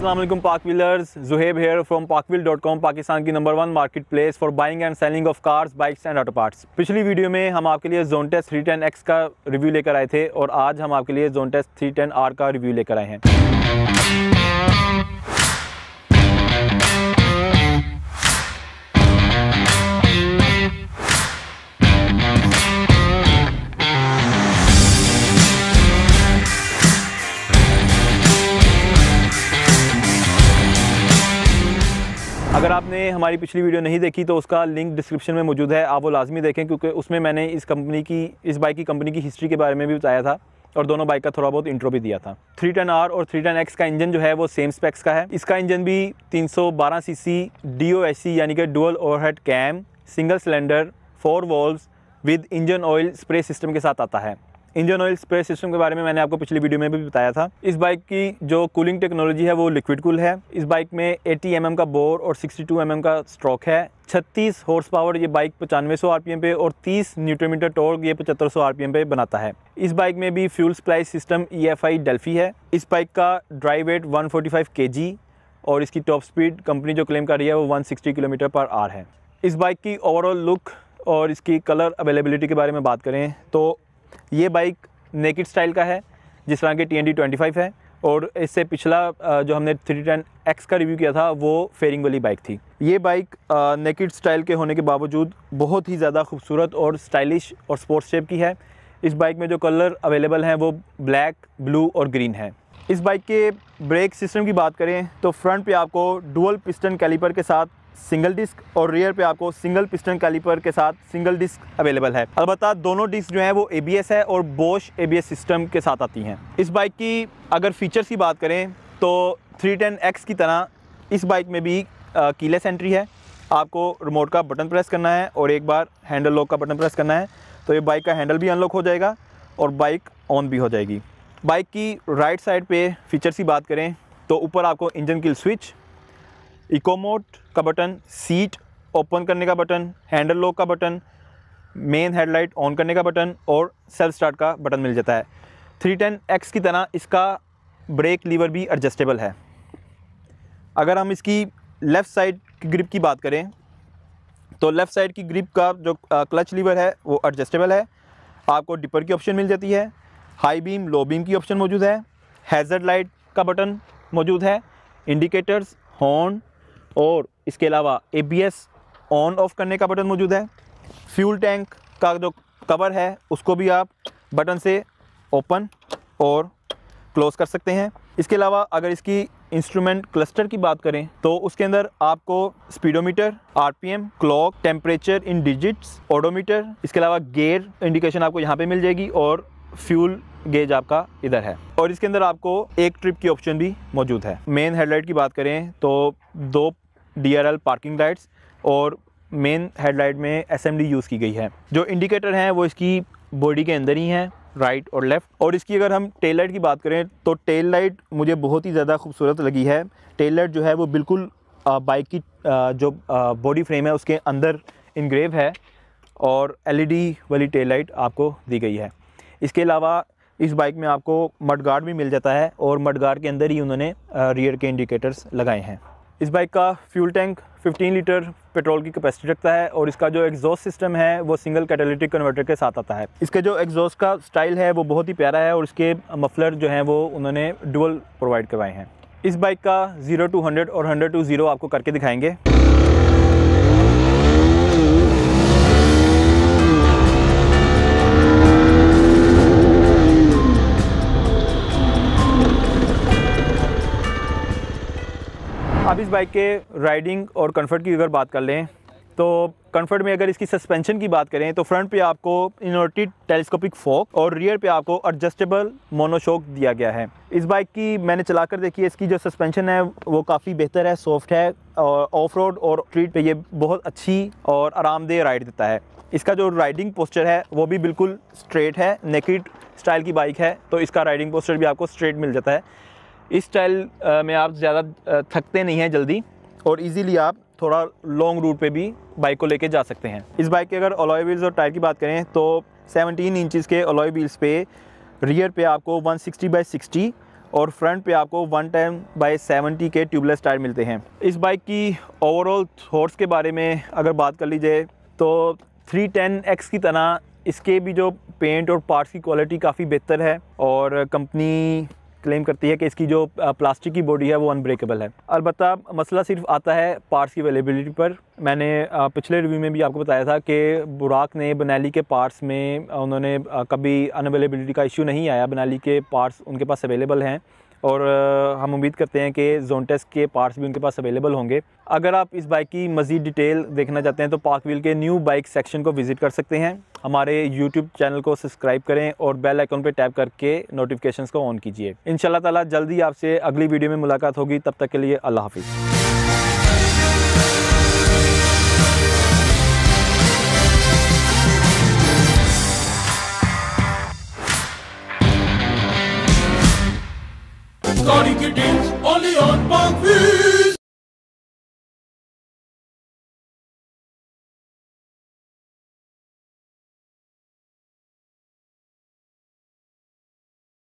Aslam PakWheels Zuhaib here from PakWheels dot com Pakistan की number one market place for buying and selling of cars bikes and auto parts पिछली video में हम आपके लिए जोन टेस्ट थ्री टेन एक्स का रिव्यू लेकर आए थे और आज हम आपके लिए जोन टेस्ट थ्री टेन आर का रिव्यू लेकर आए हैं अगर आपने हमारी पिछली वीडियो नहीं देखी तो उसका लिंक डिस्क्रिप्शन में मौजूद है आप वो लाजमी देखें क्योंकि उसमें मैंने इस कंपनी की इस बाइक की कंपनी की हिस्ट्री के बारे में भी बताया था और दोनों बाइक का थोड़ा बहुत इंट्रो भी दिया था थ्री टन आर और थ्री टन एक्स का इंजन जो है वो सेम स्पेक्स का है इसका इंजन भी 312 सीसी डीओएससी यानी कि dual overhead cam single cylinder four valve with engine oil spray system के साथ आता है इंजन ऑयल स्प्रे सिस्टम के बारे में मैंने आपको पिछली वीडियो में भी बताया था इस बाइक की जो कूलिंग टेक्नोलॉजी है वो लिक्विड कूल है इस बाइक में 80 एम mm का बोर और 62 एम mm का स्ट्रोक है 36 हॉर्स पावर ये बाइक पचानवे सौ आरपीएम पे और 30 न्यूट्रोमीटर टॉर्क ये पचहत्तर सौ आरपीएम पे बनाता है इस बाइक में भी fuel supply system E F I Delphi है इस बाइक का ड्राई वेट वन फोर्टी और इसकी टॉप स्पीड कंपनी जो क्लेम कर रही है वो वन किलोमीटर पर आर है इस बाइक की ओवरऑल लुक और इसकी कलर अवेलेबिलिटी के बारे में बात करें तो ये बाइक नेकड स्टाइल का है जिस तरह के T N D twenty five है और इससे पिछला जो हमने थ्री टेन एक्स का रिव्यू किया था वो फेयरिंग वाली बाइक थी ये बाइक नेकड स्टाइल के होने के बावजूद बहुत ही ज़्यादा खूबसूरत और स्टाइलिश और स्पोर्ट्स शेप की है इस बाइक में जो कलर अवेलेबल हैं वो ब्लैक ब्लू और ग्रीन है इस बाइक के ब्रेक सिस्टम की बात करें तो फ्रंट पे आपको डुअल पिस्टन कैलिपर के साथ सिंगल डिस्क और रियर पे आपको सिंगल पिस्टन कैलिपर के साथ सिंगल डिस्क अवेलेबल है अलबत्ता दोनों डिस्क जो है वो एबीएस है और बोश एबीएस सिस्टम के साथ आती हैं इस बाइक की अगर फीचर्स की बात करें तो 310X की तरह इस बाइक में भी कीलेस एंट्री है आपको रिमोट का बटन प्रेस करना है और एक बार हैंडल लॉक का बटन प्रेस करना है तो ये बाइक का हैंडल भी अनलॉक हो जाएगा और बाइक ऑन भी हो जाएगी बाइक की राइट साइड पर फीचर्स की बात करें तो ऊपर आपको इंजन किल स्विच इकोमोट का बटन सीट ओपन करने का बटन हैंडल लॉक का बटन मेन हेडलाइट ऑन करने का बटन और सेल्फ स्टार्ट का बटन मिल जाता है 310X की तरह इसका ब्रेक लीवर भी एडजस्टेबल है अगर हम इसकी लेफ़्ट साइड की ग्रिप की बात करें तो लेफ़्ट साइड की ग्रिप का जो क्लच लीवर है वो एडजस्टेबल है आपको डिपर की ऑप्शन मिल जाती है हाई बीम लो बीम की ऑप्शन मौजूद है हैज़र्ड लाइट का बटन मौजूद है इंडिकेटर्स हॉर्न और इसके अलावा एबीएस ऑन ऑफ करने का बटन मौजूद है फ्यूल टैंक का जो कवर है उसको भी आप बटन से ओपन और क्लोज कर सकते हैं इसके अलावा अगर इसकी इंस्ट्रूमेंट क्लस्टर की बात करें तो उसके अंदर आपको speedometer RPM, clock temperature in digits odometer इसके अलावा गेयर इंडिकेशन आपको यहाँ पे मिल जाएगी और फ्यूल गेज आपका इधर है और इसके अंदर आपको एक ट्रिप की ऑप्शन भी मौजूद है मेन हेडलाइट की बात करें तो दो डी पार्किंग लाइट्स और मेन हेडलाइट में एस यूज़ की गई है जो इंडिकेटर हैं वो इसकी बॉडी के अंदर ही हैं राइट और लेफ़्ट और इसकी अगर हम टेल लाइट की बात करें तो टेल लाइट मुझे बहुत ही ज़्यादा खूबसूरत लगी है टेल लाइट जो है वो बिल्कुल बाइक की जो बॉडी फ्रेम है उसके अंदर इंग्रेव है और एलईडी e वाली टेल लाइट आपको दी गई है इसके अलावा इस बाइक में आपको गार्ड भी मिल जाता है और गार्ड के अंदर ही उन्होंने रियर के इंडिकेटर्स लगाए हैं इस बाइक का फ्यूल टैंक 15 लीटर पेट्रोल की कैपेसिटी रखता है और इसका जो एग्जॉस्ट सिस्टम है वो सिंगल कैटेलिटिक कन्वर्टर के साथ आता है इसके जो एग्जॉस्ट का स्टाइल है वो बहुत ही प्यारा है और इसके मफलर जो हैं वो उन्होंने डुअल प्रोवाइड करवाए हैं इस बाइक का 0 टू 100 और 100 टू 0 आपको करके दिखाएंगे अब इस बाइक के राइडिंग और कंफर्ट की अगर बात कर लें तो कंफर्ट में अगर इसकी सस्पेंशन की बात करें तो फ्रंट पे आपको इनोटिड टेलीस्कोपिक फोक और रियर पे आपको एडजस्टेबल मोनोशोक दिया गया है इस बाइक की मैंने चलाकर देखी इसकी जो सस्पेंशन है वो काफ़ी बेहतर है सॉफ्ट है और ऑफ रोड और स्ट्रीट पे ये बहुत अच्छी और आरामदेह राइड देता है इसका जो राइडिंग पोस्चर है वो भी बिल्कुल स्ट्रेट है नेकड स्टाइल की बाइक है तो इसका राइडिंग पोस्टर भी आपको स्ट्रेट मिल जाता है इस स्टाइल में आप ज़्यादा थकते नहीं हैं जल्दी और इजीली आप थोड़ा लॉन्ग रूट पे भी बाइक को लेके जा सकते हैं इस बाइक के अगर अलॉय व्हील्स और टायर की बात करें तो 17 इंचज़ के अलॉय व्हील्स पे रियर पे आपको 160 सिक्सटी बाई सिक्सटी और फ्रंट पे आपको 110 टेन बाई सेवेंटी के ट्यूबलेस टायर मिलते हैं इस बाइक की ओवरऑल थॉर्स के बारे में अगर बात कर लीजिए तो थ्री की तरह इसके भी जो पेंट और पार्ट्स की क्वालिटी काफ़ी बेहतर है और कंपनी क्लेम करती है कि इसकी जो प्लास्टिक की बॉडी है वो अनब्रेकेबल है अलबत्त मसला सिर्फ आता है पार्ट्स की अवेलेबिलिटी पर मैंने पिछले रिव्यू में भी आपको बताया था कि बुराक ने बनैली के पार्ट्स में उन्होंने कभी अनअवेलेबिलिटी का इशू नहीं आया बनैली के पार्ट्स उनके पास अवेलेबल हैं और हम उम्मीद करते हैं कि जोनटेस के पार्ट्स भी उनके पास अवेलेबल होंगे अगर आप इस बाइक की मज़ीद डिटेल देखना चाहते हैं तो पार्क व्हील के न्यू बाइक सेक्शन को विज़िट कर सकते हैं हमारे यूट्यूब चैनल को सब्सक्राइब करें और बेल आइकन पर टैप करके नोटिफिकेशन को ऑन कीजिए इन ताला जल्दी आपसे अगली वीडियो में मुलाकात होगी तब तक के लिए अल्लाह हाफिज़